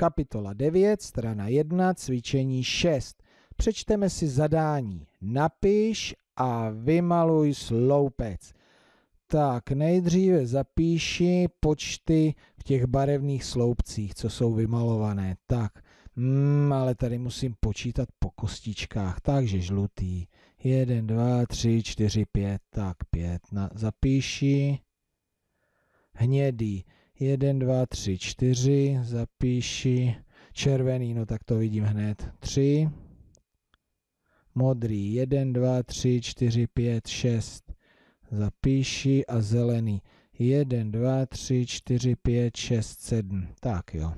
Kapitola 9, strana 1, cvičení 6. Přečteme si zadání. Napiš a vymaluj sloupec. Tak nejdříve zapíši počty v těch barevných sloupcích, co jsou vymalované. Tak, mm, ale tady musím počítat po kostičkách, takže žlutý. 1, 2, 3, 4, 5, tak 5. zapíši hnědý. 1, 2, 3, 4, zapíši červený, no tak to vidím hned, 3, modrý 1, 2, 3, 4, 5, 6, zapíši a zelený 1, 2, 3, 4, 5, 6, 7, tak jo.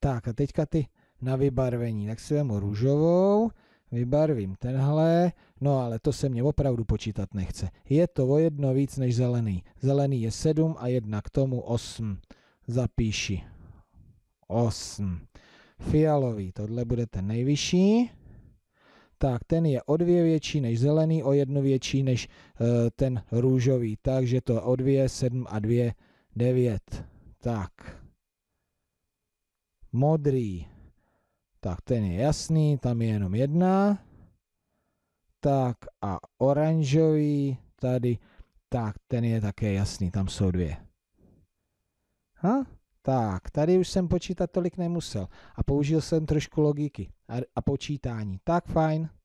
Tak a teďka ty na vybarvení, tak si vemu růžovou, vybarvím tenhle, no ale to se mě opravdu počítat nechce. Je to o jedno víc než zelený. Zelený je 7 a 1 k tomu 8 zapíši 8. Fialový, tohle bude ten nejvyšší. Tak ten je o dvě větší než zelený, o jednu větší než uh, ten růžový. Takže to je o dvě, sedm a dvě, devět. Tak. Modrý. Tak ten je jasný, tam je jenom jedna. Tak a oranžový tady, tak ten je také jasný, tam jsou dvě. Ha? Tak, tady už jsem počítat tolik nemusel a použil jsem trošku logiky a, a počítání. Tak fajn.